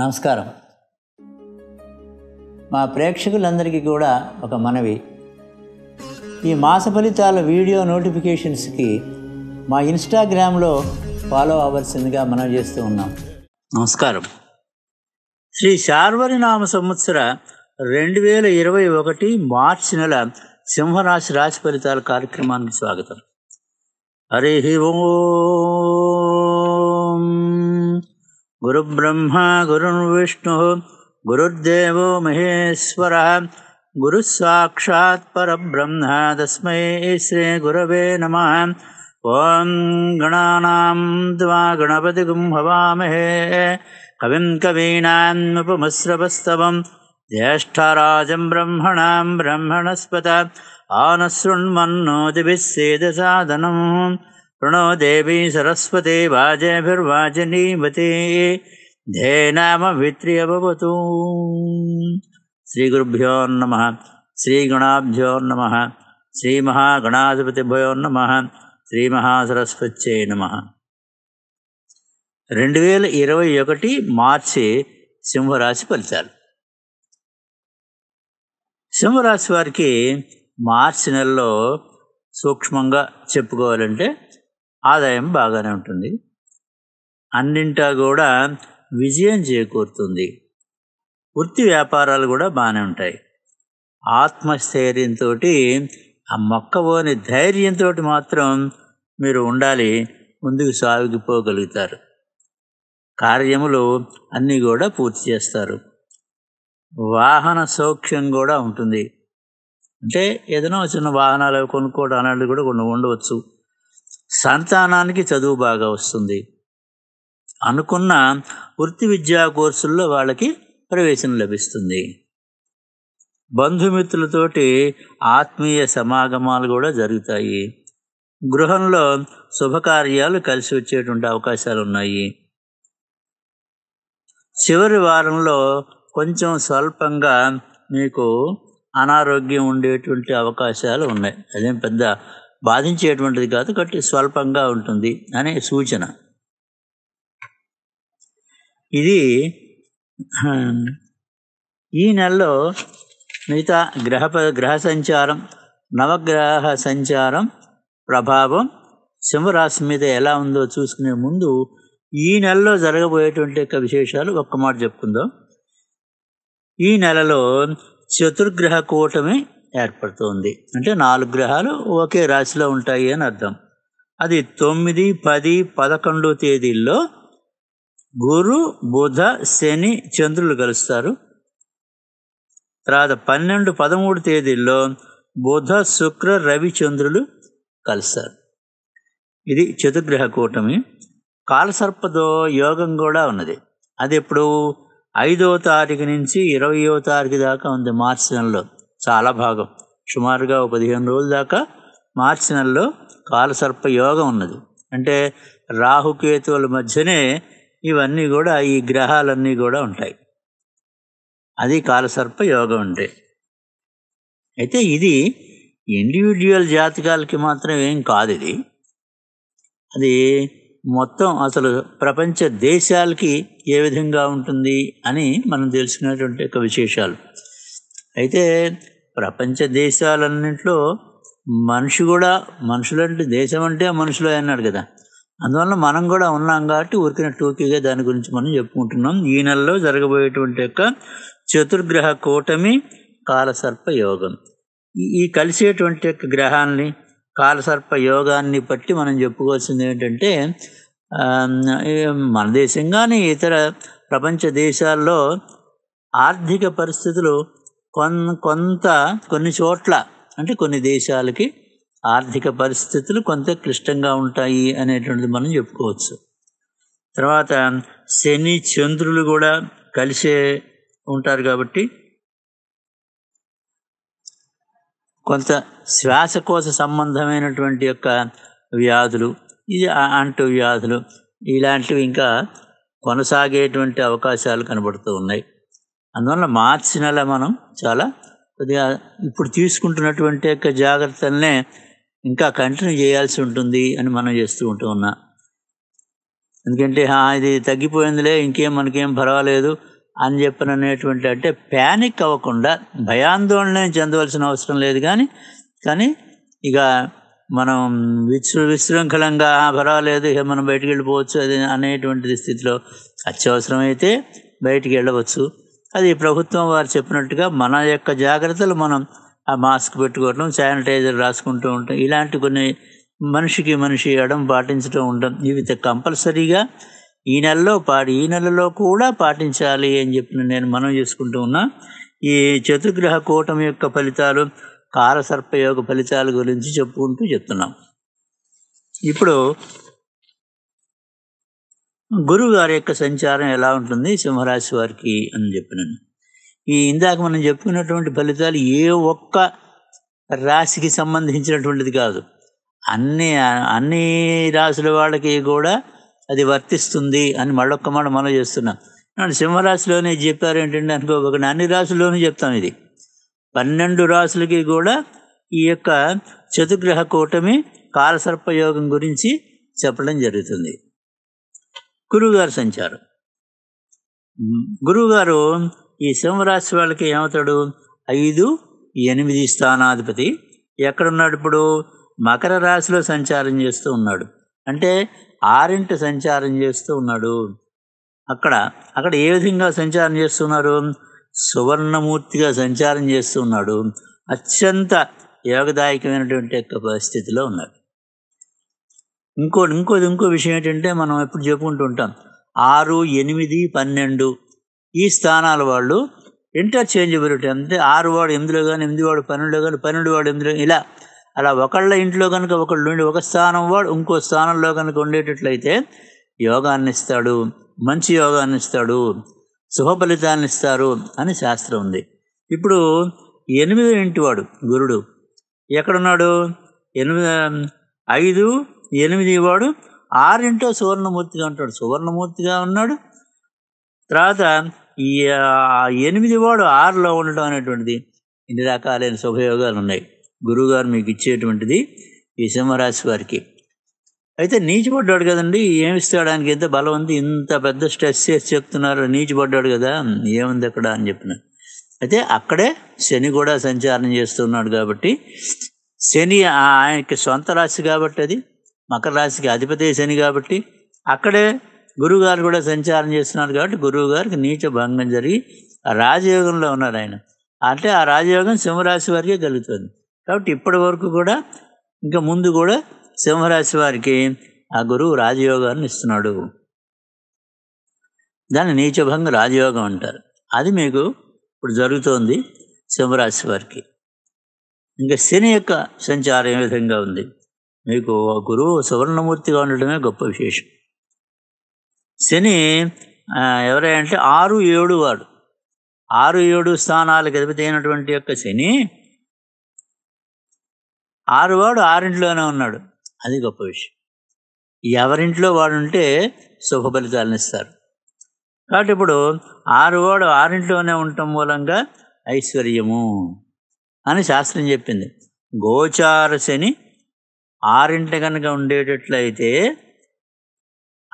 నమస్కారం మా ప్రేక్షకులందరికీ కూడా ఒక మనవి ఈ మాస ఫలితాల వీడియో నోటిఫికేషన్స్కి మా ఇన్స్టాగ్రామ్లో ఫాలో అవ్వాల్సిందిగా మనం చేస్తూ ఉన్నాం నమస్కారం శ్రీ శార్వరి నామ సంవత్సర రెండు వేల ఇరవై ఒకటి మార్చి నెల సింహరాశి రాశి ఫలితాల కార్యక్రమానికి స్వాగతం హరి ఓ गुरुब्रह्मा गुरुर्विष्णुः गुरुर्देवो महेश्वरः परब्रह्म तस्मै श्री गुरवे नमः ॐ गणानां गणपतिगुं हवामहे कविं कवीनामुपमस्रपस्तवं ज्येष्ठराजं ब्रह्मणां ब्रह्मणस्पत आनशृण्मन्नोति विः सेदसाधनम् प्रणो देवी सरस्वती ధ్యేనామ విత్రి अभवतु శ్రీ नमः श्रीगणाभ्यो नमः శ్రీమహాగణాధిపతిభయో నమ శ్రీమహాసరస్వత్యై నమ రెండు వేల ఇరవై ఒకటి మార్చి సింహరాశి ఫలితాలు సింహరాశి వారికి మార్చి నెలలో సూక్ష్మంగా చెప్పుకోవాలంటే ఆదాయం బాగానే ఉంటుంది అన్నింటా కూడా విజయం చేకూరుతుంది వృత్తి వ్యాపారాలు కూడా బాగానే ఉంటాయి ఆత్మస్థైర్యంతో ఆ మొక్కబోని ధైర్యంతో మాత్రం మీరు ఉండాలి ముందుకు సాగిపోగలుగుతారు కార్యములు అన్నీ కూడా పూర్తి చేస్తారు వాహన సౌఖ్యం కూడా ఉంటుంది అంటే ఏదైనా చిన్న వాహనాలు కొనుక్కోవడం అలాంటివి కూడా కొన్ని ఉండవచ్చు సంతానానికి చదువు బాగా వస్తుంది అనుకున్న వృత్తి విద్యా కోర్సుల్లో వాళ్ళకి ప్రవేశం లభిస్తుంది బంధుమిత్రులతోటి ఆత్మీయ సమాగమాలు కూడా జరుగుతాయి గృహంలో శుభకార్యాలు కలిసి వచ్చేటువంటి అవకాశాలు ఉన్నాయి చివరి వారంలో కొంచెం స్వల్పంగా మీకు అనారోగ్యం ఉండేటువంటి అవకాశాలు ఉన్నాయి అదేం పెద్ద బాధించేటువంటిది కాదు కాబట్టి స్వల్పంగా ఉంటుంది అనే సూచన ఇది ఈ నెలలో మిగతా గ్రహ గ్రహ సంచారం నవగ్రహ సంచారం ప్రభావం సింహరాశి మీద ఎలా ఉందో చూసుకునే ముందు ఈ నెలలో జరగబోయేటువంటి యొక్క విశేషాలు ఒక్క మాట చెప్పుకుందాం ఈ నెలలో చతుర్గ్రహ కూటమి ఏర్పడుతుంది అంటే నాలుగు గ్రహాలు ఒకే రాశిలో ఉంటాయి అని అర్థం అది తొమ్మిది పది పదకొండు తేదీల్లో గురు బుధ శని చంద్రులు కలుస్తారు తర్వాత పన్నెండు పదమూడు తేదీల్లో బుధ శుక్ర రవి చంద్రులు కలుస్తారు ఇది చతుర్గ్రహ కూటమి కాలసర్పతో యోగం కూడా ఉన్నది అది ఇప్పుడు ఐదవ తారీఖు నుంచి ఇరవయో తారీఖు దాకా ఉంది మార్చి నెలలో చాలా భాగం సుమారుగా ఒక పదిహేను రోజుల దాకా మార్చి నెలలో కాలసర్ప యోగం ఉన్నది అంటే రాహుకేతువుల మధ్యనే ఇవన్నీ కూడా ఈ గ్రహాలన్నీ కూడా ఉంటాయి అది కాలసర్ప యోగం అంటే అయితే ఇది ఇండివిజువల్ జాతకాలకి మాత్రం ఏం కాదు ఇది అది మొత్తం అసలు ప్రపంచ దేశాలకి ఏ విధంగా ఉంటుంది అని మనం తెలుసుకునేటువంటి ఒక విశేషాలు అయితే ప్రపంచ దేశాలన్నింటిలో మనిషి కూడా మనుషులంటే దేశం అంటే మనుషులు అన్నాడు కదా అందువల్ల మనం కూడా ఉన్నాం కాబట్టి ఊరికిన టూకీగా దాని గురించి మనం చెప్పుకుంటున్నాం ఈ నెలలో జరగబోయేటువంటి యొక్క చతుర్గ్రహ కూటమి కాలసర్ప యోగం ఈ కలిసేటువంటి యొక్క గ్రహాన్ని కాలసర్ప యోగాన్ని బట్టి మనం చెప్పుకోవాల్సింది ఏంటంటే మన దేశం కానీ ఇతర ప్రపంచ దేశాల్లో ఆర్థిక పరిస్థితులు కొంత కొన్ని చోట్ల అంటే కొన్ని దేశాలకి ఆర్థిక పరిస్థితులు కొంత క్లిష్టంగా ఉంటాయి అనేటువంటిది మనం చెప్పుకోవచ్చు తర్వాత శని చంద్రులు కూడా కలిసే ఉంటారు కాబట్టి కొంత శ్వాసకోశ సంబంధమైనటువంటి యొక్క వ్యాధులు ఇది అంటు వ్యాధులు ఇలాంటివి ఇంకా కొనసాగేటువంటి అవకాశాలు కనబడుతూ ఉన్నాయి అందువల్ల మార్చి నెల మనం చాలా కొద్దిగా ఇప్పుడు తీసుకుంటున్నటువంటి యొక్క జాగ్రత్తలనే ఇంకా కంటిన్యూ చేయాల్సి ఉంటుంది అని మనం చేస్తూ ఉంటూ ఉన్నా ఎందుకంటే ఇది తగ్గిపోయిందిలే ఇంకేం మనకేం పర్వాలేదు అని చెప్పిన అనేటువంటి అంటే ప్యానిక్ అవ్వకుండా భయాందోళన చెందవలసిన అవసరం లేదు కానీ కానీ ఇక మనం విశృ విశృంఖలంగా పర్వాలేదు ఇక మనం బయటకు వెళ్ళిపోవచ్చు అది అనేటువంటి స్థితిలో అత్యవసరమైతే బయటికి వెళ్ళవచ్చు అది ప్రభుత్వం వారు చెప్పినట్టుగా మన యొక్క జాగ్రత్తలు మనం ఆ మాస్క్ పెట్టుకోవటం శానిటైజర్ రాసుకుంటూ ఉంటాం ఇలాంటి కొన్ని మనిషికి మనిషి ఇవ్వడం పాటించడం ఉండడం ఇవి కంపల్సరీగా ఈ నెలలో పాటి ఈ నెలలో కూడా పాటించాలి అని చెప్పిన నేను మనం చేసుకుంటూ ఉన్నా ఈ చతుర్గ్రహ కూటమి యొక్క ఫలితాలు కాలసర్పయోగ ఫలితాల గురించి చెప్పుకుంటూ చెప్తున్నాం ఇప్పుడు గురువు గారి యొక్క సంచారం ఎలా ఉంటుంది సింహరాశి వారికి అని చెప్పినాను ఈ ఇందాక మనం చెప్పుకున్నటువంటి ఫలితాలు ఏ ఒక్క రాశికి సంబంధించినటువంటిది కాదు అన్ని అన్ని రాశుల వాళ్ళకి కూడా అది వర్తిస్తుంది అని మళ్ళొక్క మాట మనం చేస్తున్నాం సింహరాశిలోనే చెప్పారు ఏంటంటే అనుకోకుండా అన్ని రాశుల్లోనూ చెప్తాం ఇది పన్నెండు రాశులకి కూడా ఈ యొక్క చతుగ్రహ కూటమి కాలసర్పయోగం గురించి చెప్పడం జరుగుతుంది గురువుగారు సంచారం గురువుగారు ఈ సింహరాశి వాళ్ళకి ఏమవుతాడు ఐదు ఎనిమిది స్థానాధిపతి ఎక్కడున్నాడు ఇప్పుడు మకర రాశిలో సంచారం చేస్తూ ఉన్నాడు అంటే ఆరింటి సంచారం చేస్తూ ఉన్నాడు అక్కడ అక్కడ ఏ విధంగా సంచారం చేస్తున్నారు సువర్ణమూర్తిగా సంచారం చేస్తూ ఉన్నాడు అత్యంత యోగదాయకమైనటువంటి యొక్క పరిస్థితిలో ఉన్నాడు ఇంకో ఇంకోది ఇంకో విషయం ఏంటంటే మనం ఎప్పుడు చెప్పుకుంటూ ఉంటాం ఆరు ఎనిమిది పన్నెండు ఈ స్థానాల వాళ్ళు ఇంటర్చేంజబిలిటీ అంటే ఆరు వాడు ఎనిమిదిలో కానీ ఎనిమిది వాడు పన్నెండులో కానీ పన్నెండు వాడు ఎనిమిదిలో ఇలా అలా ఒకళ్ళ ఇంట్లో కనుక ఒకళ్ళు ఉండి ఒక స్థానం వాడు ఇంకో స్థానంలో కనుక ఉండేటట్లయితే యోగాన్ని ఇస్తాడు మంచి యోగాన్ని ఇస్తాడు శుభ ఫలితాన్ని ఇస్తారు అని శాస్త్రం ఉంది ఇప్పుడు ఎనిమిదో ఇంటివాడు గురుడు ఎక్కడున్నాడు ఎనిమిది ఐదు ఎనిమిది వాడు ఆరింటో సువర్ణమూర్తిగా ఉంటాడు సువర్ణమూర్తిగా ఉన్నాడు తర్వాత ఈ ఎనిమిది వాడు ఆరులో ఉండడం అనేటువంటిది ఇన్ని రకాలైన శుభయోగాలు ఉన్నాయి గురువుగారు మీకు ఇచ్చేటువంటిది ఈ సింహరాశి వారికి అయితే నీచిపడ్డాడు కదండి ఏమి ఇస్తాడానికి ఎంత బలం ఉంది ఇంత పెద్ద స్ట్రెస్ చేసి చెప్తున్నారు నీచిపడ్డాడు కదా ఏముంది అక్కడ అని చెప్పిన అయితే అక్కడే శని కూడా సంచారం చేస్తున్నాడు కాబట్టి శని ఆయనకి సొంత రాశి కాబట్టి అది మకర రాశికి అధిపతి శని కాబట్టి అక్కడే గురువుగారు కూడా సంచారం చేస్తున్నారు కాబట్టి గురువు గారికి నీచ భంగం జరిగి ఆ రాజయోగంలో ఉన్నారు ఆయన అంటే ఆ రాజయోగం సింహరాశి వారికే కలుగుతుంది కాబట్టి ఇప్పటి వరకు కూడా ఇంకా ముందు కూడా సింహరాశి వారికి ఆ గురువు రాజయోగాన్ని ఇస్తున్నాడు దాన్ని నీచభంగ రాజయోగం అంటారు అది మీకు ఇప్పుడు జరుగుతోంది సింహరాశి వారికి ఇంకా శని యొక్క సంచారం ఏ విధంగా ఉంది మీకు గురువు సువర్ణమూర్తిగా ఉండడమే గొప్ప విశేషం శని ఎవరై అంటే ఆరు ఏడు వాడు ఆరు ఏడు స్థానాలకు అధిపతి అయినటువంటి యొక్క శని ఆరువాడు ఆరింట్లోనే ఉన్నాడు అది గొప్ప విషయం ఎవరింట్లో వాడు ఉంటే శుభ ఫలితాలను ఇస్తారు కాబట్టి ఇప్పుడు ఆరువాడు ఆరింట్లోనే ఉండటం మూలంగా ఐశ్వర్యము అని శాస్త్రం చెప్పింది గోచార శని ఆరింట కనుక ఉండేటట్లయితే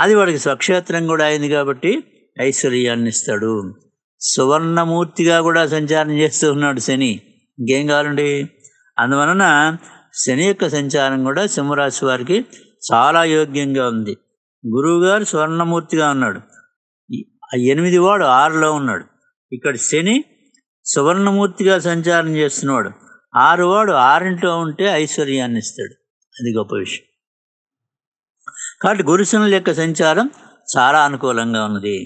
అది వాడికి స్వక్షేత్రం కూడా అయింది కాబట్టి ఐశ్వర్యాన్ని ఇస్తాడు సువర్ణమూర్తిగా కూడా సంచారం చేస్తూ ఉన్నాడు శని ఇంకేం కావాలండి అందువలన శని యొక్క సంచారం కూడా సింహరాశి వారికి చాలా యోగ్యంగా ఉంది గురువుగారు స్వర్ణమూర్తిగా ఉన్నాడు ఎనిమిది వాడు ఆరులో ఉన్నాడు ఇక్కడ శని సువర్ణమూర్తిగా సంచారం చేస్తున్నాడు వాడు ఆరింట్లో ఉంటే ఐశ్వర్యాన్ని ఇస్తాడు అది గొప్ప విషయం కాబట్టి గురుశనుల యొక్క సంచారం చాలా అనుకూలంగా ఉన్నది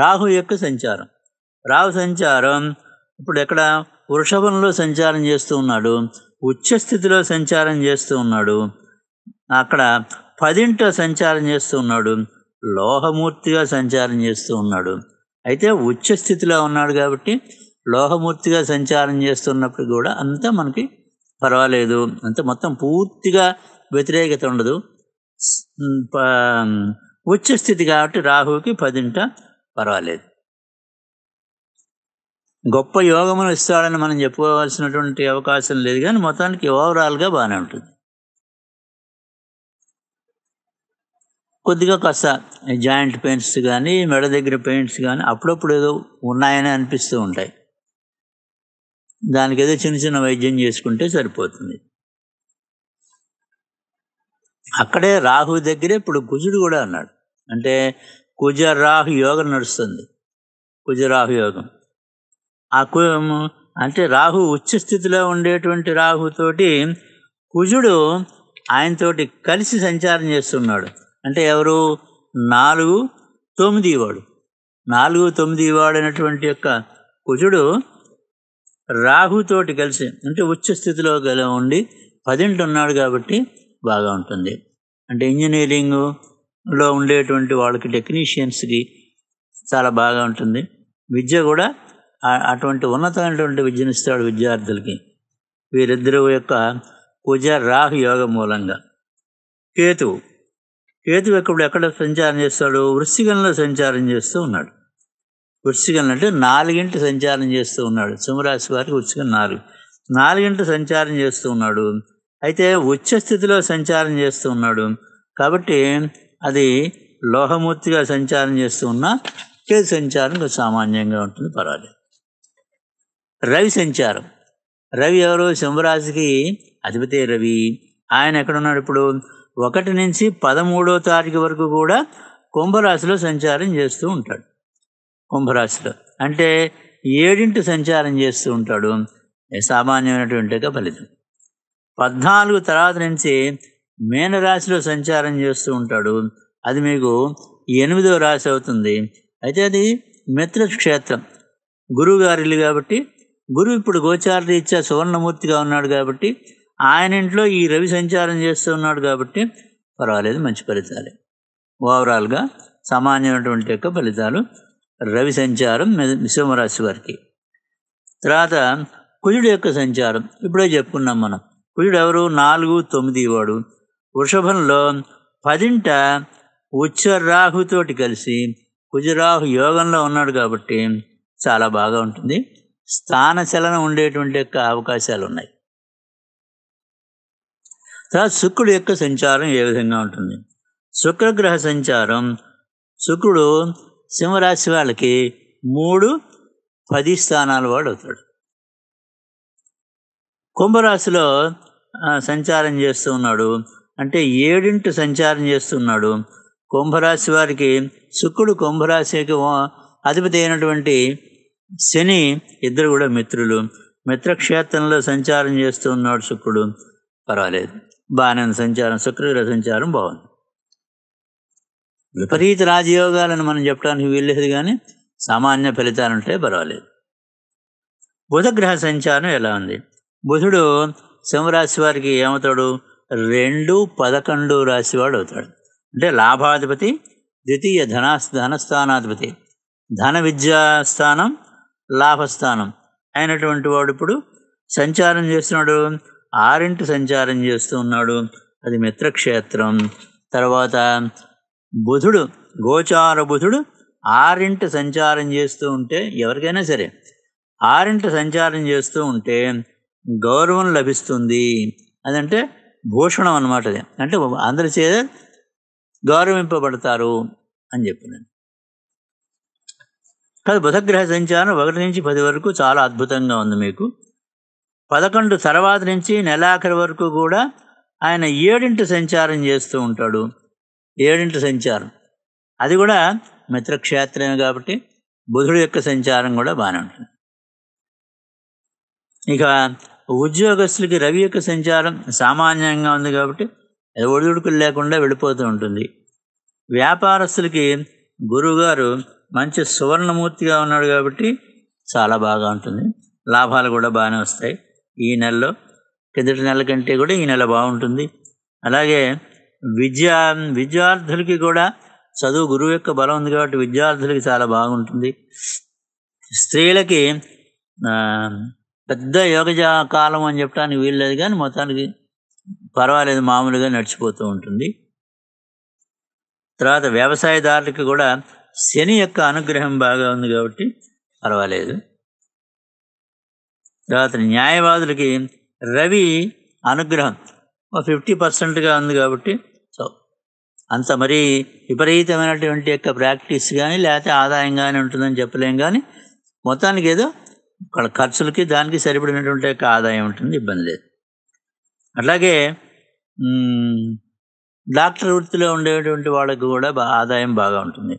రాహు యొక్క సంచారం రాహు సంచారం ఇప్పుడు ఎక్కడ వృషభంలో సంచారం చేస్తూ ఉన్నాడు ఉచ్చస్థితిలో సంచారం చేస్తూ ఉన్నాడు అక్కడ పదింట సంచారం చేస్తూ ఉన్నాడు లోహమూర్తిగా సంచారం చేస్తూ ఉన్నాడు అయితే ఉచ్చస్థితిలో ఉన్నాడు కాబట్టి లోహమూర్తిగా సంచారం చేస్తున్నప్పుడు కూడా అంతా మనకి పర్వాలేదు అంటే మొత్తం పూర్తిగా వ్యతిరేకత ఉండదు ఉచ్చ స్థితి కాబట్టి రాహువుకి పదింట పర్వాలేదు గొప్ప యోగమును ఇస్తాడని మనం చెప్పుకోవాల్సినటువంటి అవకాశం లేదు కానీ మొత్తానికి ఓవరాల్గా బాగానే ఉంటుంది కొద్దిగా కాస్త జాయింట్ పెయింట్స్ కానీ మెడ దగ్గర పెయింట్స్ కానీ అప్పుడప్పుడు ఏదో ఉన్నాయని అనిపిస్తూ ఉంటాయి దానికి ఏదో చిన్న చిన్న వైద్యం చేసుకుంటే సరిపోతుంది అక్కడే రాహు దగ్గరే ఇప్పుడు కుజుడు కూడా అన్నాడు అంటే కుజరాహు యోగం నడుస్తుంది కుజరాహు యోగం ఆ కు అంటే రాహు ఉచ్చ స్థితిలో ఉండేటువంటి రాహుతోటి కుజుడు ఆయనతోటి కలిసి సంచారం చేస్తున్నాడు అంటే ఎవరు నాలుగు తొమ్మిది వాడు నాలుగు తొమ్మిది వాడు అనేటువంటి యొక్క కుజుడు రాహుతోటి కలిసి అంటే ఉచ్చ స్థితిలో గల ఉండి పదింటి ఉన్నాడు కాబట్టి బాగా ఉంటుంది అంటే ఇంజనీరింగ్లో ఉండేటువంటి వాళ్ళకి టెక్నీషియన్స్కి చాలా బాగా ఉంటుంది విద్య కూడా అటువంటి ఉన్నతమైనటువంటి విద్యను ఇస్తాడు విద్యార్థులకి వీరిద్దరు యొక్క కుజ రాహు యోగ మూలంగా కేతువు కేతువు ఎక్కడ ఎక్కడ సంచారం చేస్తాడు వృశ్చికంలో సంచారం చేస్తూ ఉన్నాడు వృశ్చికం అంటే నాలుగింటి సంచారం చేస్తూ ఉన్నాడు సింహరాశి వారికి వృశ్చికం నాలుగు నాలుగింటి సంచారం చేస్తూ ఉన్నాడు అయితే ఉచ్చ స్థితిలో సంచారం చేస్తూ ఉన్నాడు కాబట్టి అది లోహమూర్తిగా సంచారం చేస్తూ ఉన్నా కేతు సంచారం సామాన్యంగా ఉంటుంది పర్వాలేదు రవి సంచారం రవి ఎవరు సింహరాశికి అధిపతి రవి ఆయన ఎక్కడున్నాడు ఇప్పుడు ఒకటి నుంచి పదమూడో తారీఖు వరకు కూడా కుంభరాశిలో సంచారం చేస్తూ ఉంటాడు కుంభరాశిలో అంటే ఏడింటి సంచారం చేస్తూ ఉంటాడు సామాన్యమైనటువంటి ఫలితం పద్నాలుగు తర్వాత నుంచి మీనరాశిలో సంచారం చేస్తూ ఉంటాడు అది మీకు ఎనిమిదవ రాశి అవుతుంది అయితే అది మిత్రక్షేత్రం గురువు గారి ఇల్లు కాబట్టి గురువు ఇప్పుడు గోచార రీత్యా సువర్ణమూర్తిగా ఉన్నాడు కాబట్టి ఆయన ఇంట్లో ఈ రవి సంచారం చేస్తూ ఉన్నాడు కాబట్టి పర్వాలేదు మంచి ఫలితాలే ఓవరాల్గా సామాన్యమైనటువంటి యొక్క ఫలితాలు రవి సంచారం మిశ్రమరాశి వారికి తర్వాత కుజుడు యొక్క సంచారం ఇప్పుడే చెప్పుకున్నాం మనం కుజుడు ఎవరు నాలుగు తొమ్మిది వాడు వృషభంలో పదింట ఉచ్చరాహుతోటి కలిసి కుజరాహు యోగంలో ఉన్నాడు కాబట్టి చాలా బాగా ఉంటుంది స్థాన చలనం ఉండేటువంటి యొక్క అవకాశాలు ఉన్నాయి తర్వాత శుక్రుడు యొక్క సంచారం ఏ విధంగా ఉంటుంది శుక్రగ్రహ సంచారం శుక్రుడు సింహరాశి వాళ్ళకి మూడు పది స్థానాల వాడు అవుతాడు కుంభరాశిలో సంచారం చేస్తూ ఉన్నాడు అంటే ఏడింటి సంచారం చేస్తున్నాడు కుంభరాశి వారికి శుక్రుడు కుంభరాశికి అధిపతి అయినటువంటి శని ఇద్దరు కూడా మిత్రులు మిత్రక్షేత్రంలో సంచారం చేస్తూ ఉన్నాడు శుక్రుడు పర్వాలేదు బాగానే సంచారం శుక్రగ్రహ సంచారం బాగుంది విపరీత రాజయోగాలను మనం చెప్పడానికి వీల్లేదు కానీ సామాన్య ఫలితాలు ఉంటే పర్వాలేదు బుధగ్రహ సంచారం ఎలా ఉంది బుధుడు సింహరాశి వారికి ఏమవుతాడు రెండు పదకొండు రాశివాడు అవుతాడు అంటే లాభాధిపతి ద్వితీయ ధనా ధనస్థానాధిపతి ధన విద్యాస్థానం లాభస్థానం అయినటువంటి వాడు ఇప్పుడు సంచారం చేస్తున్నాడు ఆరింటి సంచారం చేస్తూ ఉన్నాడు అది మిత్రక్షేత్రం తర్వాత బుధుడు గోచార బుధుడు ఆరింటి సంచారం చేస్తూ ఉంటే ఎవరికైనా సరే ఆరింటి సంచారం చేస్తూ ఉంటే గౌరవం లభిస్తుంది అదంటే భూషణం అనమాట అంటే అందరి చేత గౌరవింపబడతారు అని చెప్పినాను కాదు బుధగ్రహ సంచారం ఒకటి నుంచి పది వరకు చాలా అద్భుతంగా ఉంది మీకు పదకొండు తర్వాత నుంచి నెలాఖరి వరకు కూడా ఆయన ఏడింటి సంచారం చేస్తూ ఉంటాడు ఏడింటి సంచారం అది కూడా మిత్రక్షేత్రమే కాబట్టి బుధుడు యొక్క సంచారం కూడా బాగానే ఉంటుంది ఇక ఉద్యోగస్తులకి రవి యొక్క సంచారం సామాన్యంగా ఉంది కాబట్టి ఒడిదుడుకులు లేకుండా వెళ్ళిపోతూ ఉంటుంది వ్యాపారస్తులకి గురువుగారు మంచి సువర్ణమూర్తిగా ఉన్నాడు కాబట్టి చాలా బాగా ఉంటుంది లాభాలు కూడా బాగానే వస్తాయి ఈ నెలలో కిందటి నెల కంటే కూడా ఈ నెల బాగుంటుంది అలాగే విద్యా విద్యార్థులకి కూడా చదువు గురువు యొక్క బలం ఉంది కాబట్టి విద్యార్థులకి చాలా బాగుంటుంది స్త్రీలకి పెద్ద యోగజా కాలం అని చెప్పడానికి వీల్లేదు కానీ మొత్తానికి పర్వాలేదు మామూలుగా నడిచిపోతూ ఉంటుంది తర్వాత వ్యవసాయదారులకి కూడా శని యొక్క అనుగ్రహం బాగా ఉంది కాబట్టి పర్వాలేదు తర్వాత న్యాయవాదులకి రవి అనుగ్రహం ఫిఫ్టీ పర్సెంట్గా ఉంది కాబట్టి అంత మరీ విపరీతమైనటువంటి యొక్క ప్రాక్టీస్ కానీ లేకపోతే ఆదాయం కానీ ఉంటుందని చెప్పలేం కానీ మొత్తానికి ఏదో ఖర్చులకి దానికి సరిపడినటువంటి యొక్క ఆదాయం ఉంటుంది ఇబ్బంది లేదు అట్లాగే డాక్టర్ వృత్తిలో ఉండేటువంటి వాళ్ళకు కూడా బా ఆదాయం బాగా ఉంటుంది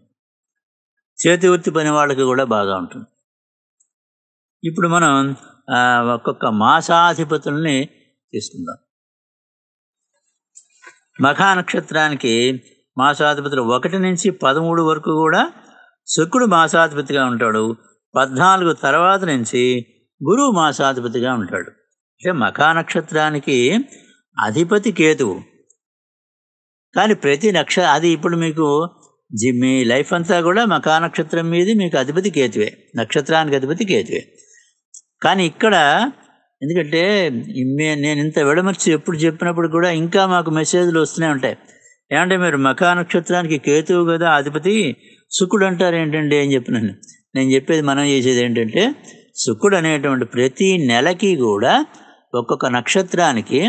చేతి వృత్తి పని వాళ్ళకి కూడా బాగా ఉంటుంది ఇప్పుడు మనం ఒక్కొక్క మాసాధిపతుల్ని తీసుకుందాం మఖా నక్షత్రానికి మాసాధిపతులు ఒకటి నుంచి పదమూడు వరకు కూడా శుక్రుడు మాసాధిపతిగా ఉంటాడు పద్నాలుగు తర్వాత నుంచి గురువు మాసాధిపతిగా ఉంటాడు అంటే మఖా నక్షత్రానికి అధిపతి కేతువు కానీ ప్రతి నక్ష అది ఇప్పుడు మీకు మీ లైఫ్ అంతా కూడా మఖా నక్షత్రం మీద మీకు అధిపతి కేతువే నక్షత్రానికి అధిపతి కేతువే కానీ ఇక్కడ ఎందుకంటే నేను ఇంత విడమర్చి ఎప్పుడు చెప్పినప్పుడు కూడా ఇంకా మాకు మెసేజ్లు వస్తూనే ఉంటాయి ఏమంటే మీరు మకా నక్షత్రానికి కేతువు కదా అధిపతి శుకుడు అంటారు ఏంటండి అని చెప్పినాను నేను చెప్పేది మనం చేసేది ఏంటంటే శుకుడు అనేటువంటి ప్రతి నెలకి కూడా ఒక్కొక్క నక్షత్రానికి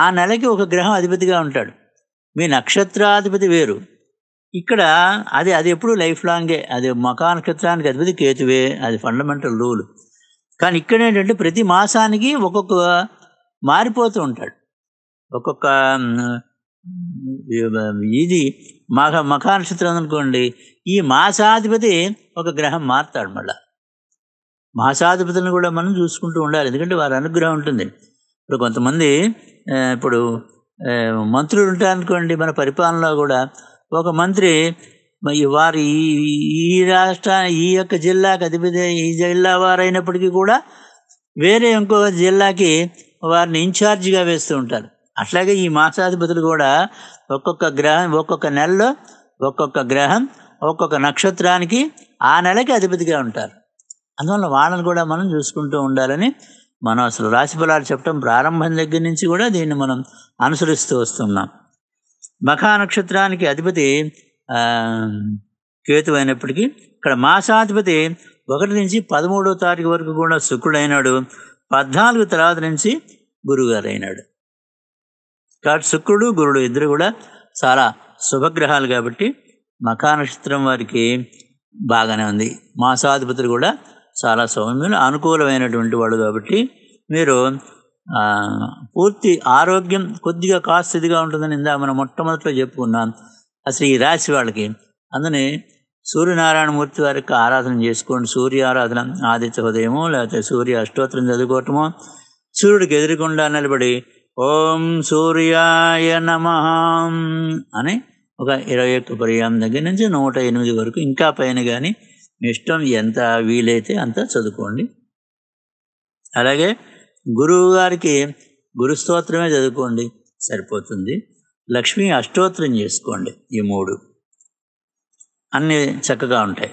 ఆ నెలకి ఒక గ్రహం అధిపతిగా ఉంటాడు మీ నక్షత్రాధిపతి వేరు ఇక్కడ అది అది ఎప్పుడు లైఫ్ లాంగే అది మకా నక్షత్రానికి అధిపతి కేతువే అది ఫండమెంటల్ రూల్ కానీ ఇక్కడ ఏంటంటే ప్రతి మాసానికి ఒక్కొక్క మారిపోతూ ఉంటాడు ఒక్కొక్క ఇది మఖ నక్షత్రం అనుకోండి ఈ మాసాధిపతి ఒక గ్రహం మారుతాడు మళ్ళా మాసాధిపతులను కూడా మనం చూసుకుంటూ ఉండాలి ఎందుకంటే వారి అనుగ్రహం ఉంటుంది ఇప్పుడు కొంతమంది ఇప్పుడు మంత్రులు ఉంటారనుకోండి మన పరిపాలనలో కూడా ఒక మంత్రి మరి వారు ఈ రాష్ట్ర ఈ యొక్క జిల్లాకి అధిపతి ఈ జిల్లా వారైనప్పటికీ కూడా వేరే ఇంకో జిల్లాకి వారిని ఇన్ఛార్జిగా వేస్తూ ఉంటారు అట్లాగే ఈ మాసాధిపతులు కూడా ఒక్కొక్క గ్రహం ఒక్కొక్క నెలలో ఒక్కొక్క గ్రహం ఒక్కొక్క నక్షత్రానికి ఆ నెలకి అధిపతిగా ఉంటారు అందువల్ల వాళ్ళని కూడా మనం చూసుకుంటూ ఉండాలని మనం అసలు ఫలాలు చెప్పడం ప్రారంభం దగ్గర నుంచి కూడా దీన్ని మనం అనుసరిస్తూ వస్తున్నాం మఖా నక్షత్రానికి అధిపతి కేతు అయినప్పటికీ ఇక్కడ మాసాధిపతి ఒకటి నుంచి పదమూడో తారీఖు వరకు కూడా శుక్రుడైనాడు పద్నాలుగు తర్వాత నుంచి గురువుగారు అయినాడు కాబట్టి శుక్రుడు గురుడు ఇద్దరు కూడా చాలా శుభగ్రహాలు కాబట్టి మకా నక్షత్రం వారికి బాగానే ఉంది మాసాధిపతులు కూడా చాలా సౌమ్యులు అనుకూలమైనటువంటి వాడు కాబట్టి మీరు పూర్తి ఆరోగ్యం కొద్దిగా కాస్త ఇదిగా ఉంటుందని ఇందా మనం మొట్టమొదటిలో చెప్పుకున్నాం అసలు ఈ రాశి వాళ్ళకి అందుని సూర్యనారాయణమూర్తి వారికి ఆరాధన చేసుకోండి సూర్య ఆరాధన ఆదిత్య ఉదయము లేకపోతే సూర్య అష్టోత్తరం చదువుకోవటము సూర్యుడికి ఎదురుకుండా నిలబడి ఓం సూర్యాయ నమ అని ఒక ఇరవై ఒక్క పర్యాం దగ్గర నుంచి నూట ఎనిమిది వరకు ఇంకా పైన కానీ మీ ఇష్టం ఎంత వీలైతే అంత చదువుకోండి అలాగే గురువు గారికి గురుస్తోత్రమే చదువుకోండి సరిపోతుంది లక్ష్మీ అష్టోత్తరం చేసుకోండి ఈ మూడు అన్నీ చక్కగా ఉంటాయి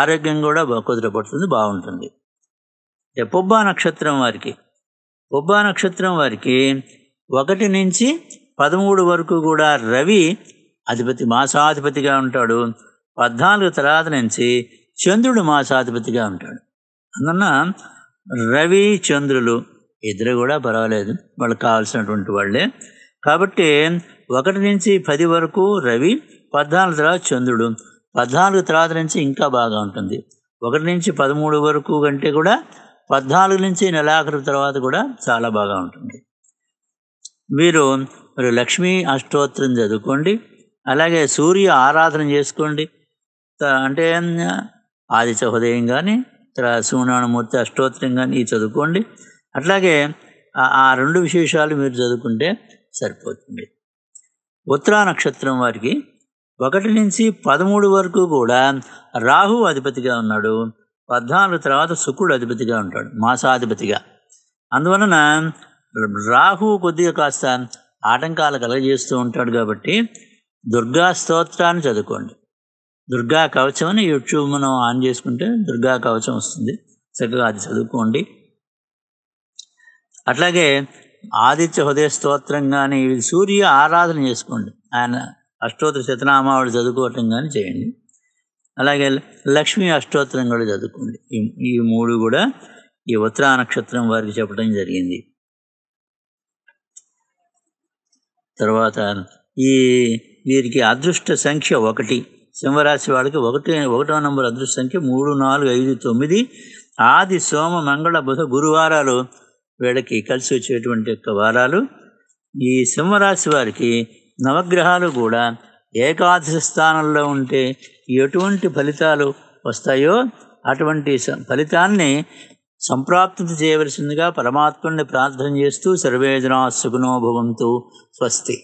ఆరోగ్యం కూడా కుదురపడుతుంది బాగుంటుంది పొబ్బా నక్షత్రం వారికి పొబ్బా నక్షత్రం వారికి ఒకటి నుంచి పదమూడు వరకు కూడా రవి అధిపతి మాసాధిపతిగా ఉంటాడు పద్నాలుగు తర్వాత నుంచి చంద్రుడు మాసాధిపతిగా ఉంటాడు అందున రవి చంద్రులు ఇద్దరు కూడా పర్వాలేదు వాళ్ళకి కావాల్సినటువంటి వాళ్ళే కాబట్టి ఒకటి నుంచి పది వరకు రవి పద్నాలుగు తర్వాత చంద్రుడు పద్నాలుగు తర్వాత నుంచి ఇంకా బాగా ఉంటుంది ఒకటి నుంచి పదమూడు వరకు కంటే కూడా పద్నాలుగు నుంచి నెలాఖరు తర్వాత కూడా చాలా బాగా ఉంటుంది మీరు మరి లక్ష్మీ అష్టోత్తరం చదువుకోండి అలాగే సూర్య ఆరాధన చేసుకోండి అంటే ఆది చహోదయం కానీ తర్వాత సూనామూర్తి అష్టోత్తరం కానీ చదువుకోండి అట్లాగే ఆ రెండు విశేషాలు మీరు చదువుకుంటే సరిపోతుంది ఉత్తరా నక్షత్రం వారికి ఒకటి నుంచి పదమూడు వరకు కూడా రాహు అధిపతిగా ఉన్నాడు పద్నాలుగు తర్వాత శుక్రుడు అధిపతిగా ఉంటాడు మాసాధిపతిగా అందువలన రాహు కొద్దిగా కాస్త ఆటంకాలు కలగజేస్తూ ఉంటాడు కాబట్టి దుర్గా స్తోత్రాన్ని చదువుకోండి దుర్గా కవచం అని యూట్యూబ్ మనం ఆన్ చేసుకుంటే దుర్గా కవచం వస్తుంది చక్కగా అది చదువుకోండి అట్లాగే ఆదిత్య హృదయ స్తోత్రం కానీ సూర్య ఆరాధన చేసుకోండి ఆయన అష్టోత్తర శతనామావళి చదువుకోవటం కానీ చేయండి అలాగే లక్ష్మీ అష్టోత్తరం కూడా చదువుకోండి ఈ మూడు కూడా ఈ ఉత్తరా నక్షత్రం వారికి చెప్పడం జరిగింది తర్వాత ఈ వీరికి అదృష్ట సంఖ్య ఒకటి సింహరాశి వాళ్ళకి ఒకటి ఒకటో నంబర్ అదృష్ట సంఖ్య మూడు నాలుగు ఐదు తొమ్మిది ఆది సోమ మంగళ బుధ గురువారాలు వీళ్ళకి కలిసి వచ్చేటువంటి యొక్క వారాలు ఈ సింహరాశి వారికి నవగ్రహాలు కూడా ఏకాదశ స్థానంలో ఉంటే ఎటువంటి ఫలితాలు వస్తాయో అటువంటి ఫలితాన్ని సంప్రాప్తి చేయవలసిందిగా పరమాత్మని ప్రార్థన చేస్తూ సర్వేజనా సుగుణోభవంతో స్వస్తి